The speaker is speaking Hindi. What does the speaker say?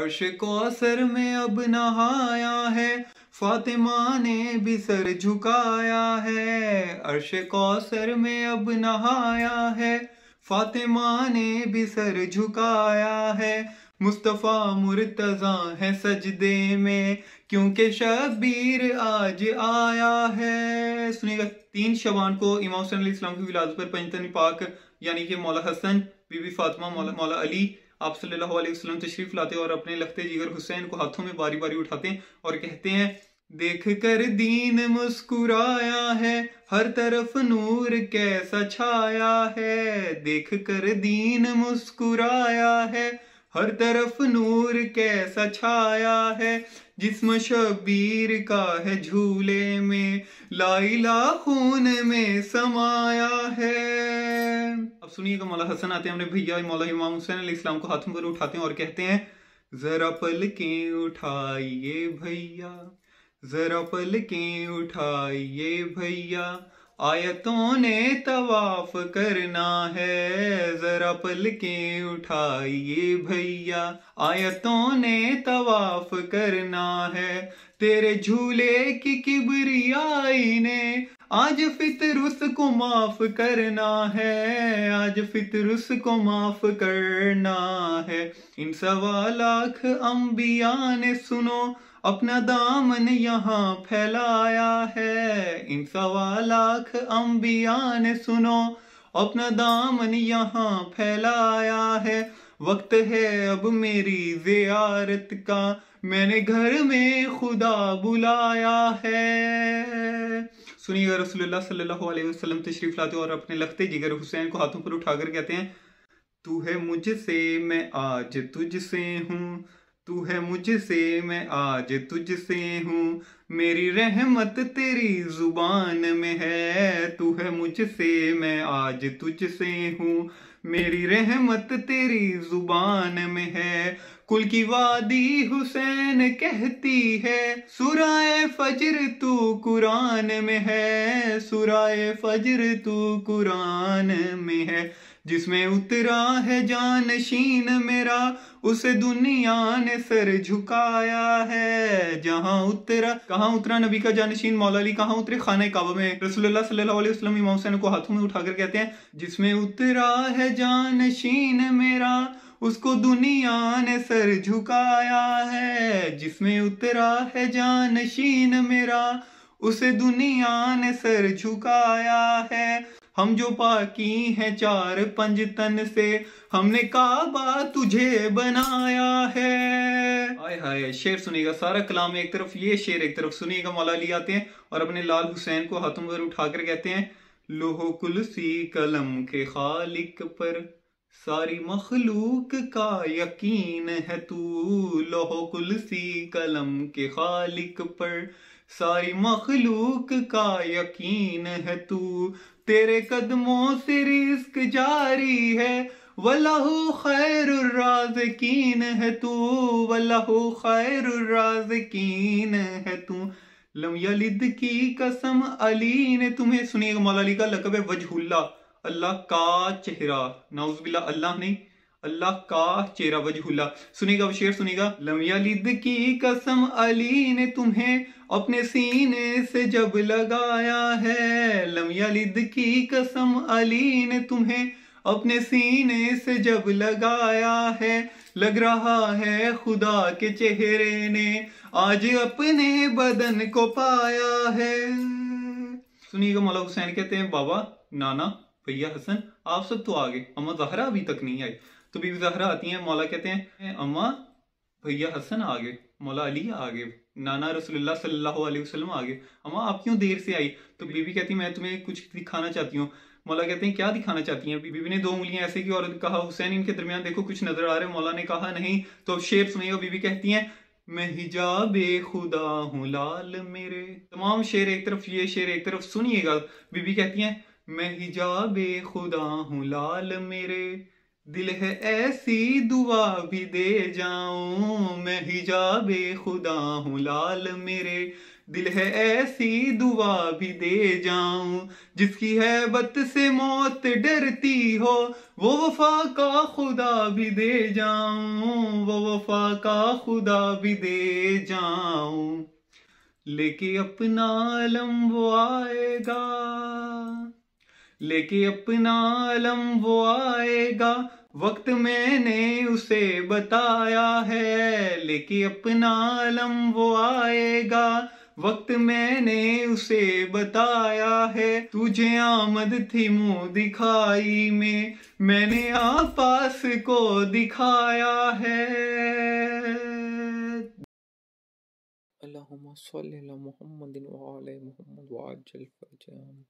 अर्श को असर में अब नहाया है फातिमा ने भी सर झुकाया है अर्श को असर में अब नहाया है फातिमा ने भी सर झुकाया है मुस्तफ़ा मुर्तज़ा है सजदे में क्योंकि शबीर आज आया है सुनिएगा तीन शबान को इमाम हुसैन इस्लाम की विलादत पर पंचतन पाक यानी कि मौला हसन बीबी फातिमा मौला मौला अली आप सल्लल्लाहु अलैहि वसल्लम तशरीफ लाते और अपने लखते जिगर हुसैन को हाथों में बारी बारी उठाते हैं और कहते हैं देख कर दीन मुस्कुराया है हर तरफ नूर कैसा छाया है देख कर दीन मुस्कुराया है हर तरफ नूर कैसा छाया है जिसम शबीर का है झूले में लाइला खून में समाया है सुनिएगा तो मौला हसन आते हैं अपने भैया मौला इमाम हुसैन इस्लाम को हाथों पर उठाते हैं और कहते हैं जरा पल के उठाइए भैया जरा पल के उठाइए भैया आयतों ने तवाफ करना है जरा पल के उठाइए भैया आयतों ने तवाफ करना है तेरे झूले की किबरियाई ने आज फितर उसको माफ करना है आज फितर उसको माफ करना है इन सवा लाख अम्बिया ने सुनो अपना दामन यहाँ फैलाया है इन सवा लाख अम्बिया ने सुनो अपना दामन यहाँ फैलाया है वक्त है अब मेरी जियारत का मैंने घर में खुदा बुलाया है सुनिएगा रसोल्ला सल्लल्लाहु अलैहि वसल्लम तशरीफ लाते और अपने लगते जिगर हुसैन को हाथों पर उठाकर कहते हैं तू है मुझसे मैं आज तुझसे हूँ तू है मुझसे मैं आज तुझसे हूँ मेरी रहमत तेरी जुबान में है तू है मुझसे मैं आज तुझसे हूँ मेरी रहमत तेरी जुबान में है कुल की वादी हुसैन कहती है सुराय फजर तू कुरान में है सुराय फजर तू कुरान में है जिसमें उतरा है जानशीन मेरा उसे दुनिया ने सर झुकाया है जहां उतरा कहां उतरा नबी का जानशीन मौलाली कहां उतरे खाना काबा में रसोल्ला सल्लाम इमाम हुसैन को हाथों में उठाकर कहते हैं जिसमें उतरा है जानशीन मेरा उसको दुनिया ने सर झुकाया है जिसमें उतरा है जानशीन मेरा उसे दुनिया ने सर झुकाया है हम जो बाकी हैं चार पंज तन से हमने काबा तुझे बनाया है हाय हाय शेर सुनेगा सारा कलाम एक तरफ ये शेर एक तरफ सुनेगा मौला ली आते हैं और अपने लाल हुसैन को हाथों पर उठाकर कहते हैं लोहो कुलसी कलम के खालिक पर सारी मखलूक का यकीन है तू लोहो कुलसी कलम के खालिक पर सारी मखलूक का यकीन है तू तेरे कदमों से रिस्क जारी है वलहु खैर राजकीन है तू वलहु खैर राजकीन है तू लमयलिद की कसम अली ने तुम्हें सुनिएगा मौला अली का लकब है वजहुल्ला अल्लाह का चेहरा नाउजबिल्ला अल्लाह नहीं अल्लाह का चेहरा वजी हुला सुनेगा वो शेर सुनेगा लमिया लिद की कसम अली ने तुम्हें अपने सीने से जब लगाया है लमिया लिद की कसम अली ने तुम्हें अपने सीने से जब लगाया है लग रहा है खुदा के चेहरे ने आज अपने बदन को पाया है सुनिएगा मौला हुसैन कहते हैं बाबा नाना भैया हसन आप सब तो आ गए अम्मा जहरा अभी तक नहीं आई तो बीबी जहरा आती हैं मौला कहते हैं अम्मा भैया हसन आ गए मौला अली आ गए नाना रसोल्ला सल्लल्लाहु अलैहि वसल्लम आ गए अम्मा आप क्यों देर से आई तो बीबी कहती मैं तुम्हें कुछ दिखाना चाहती हूँ मौला कहते हैं क्या दिखाना चाहती हैं बीबी ने दो उंगलियां ऐसे की और कहा हुसैन इनके दरमियान देखो कुछ नजर आ रहे मौला ने कहा नहीं तो अब शेर सुनिए बीबी कहती हैं मैं हिजाब खुदा हूँ लाल मेरे तमाम शेर एक तरफ ये शेर एक तरफ सुनिएगा बीबी कहती हैं मैं हिजाब खुदा हूँ लाल मेरे दिल है ऐसी दुआ भी दे जाऊं मैं हिजाबे खुदा हूँ लाल मेरे दिल है ऐसी दुआ भी दे जाऊं जिसकी है बत से मौत डरती हो वो वफा का खुदा भी दे जाऊं वो वफा का खुदा भी दे जाऊं लेके अपना आलम वो आएगा लेके अपना आलम वो आएगा वक्त मैंने उसे बताया है लेके अपना आलम वो आएगा वक्त मैंने उसे बताया है तुझे आमद थी मुंह दिखाई में मैंने आपास को दिखाया है अल्लाहुम्मा सल्ली अला मुहम्मदिन व आले मुहम्मद व अज्जल फरजाम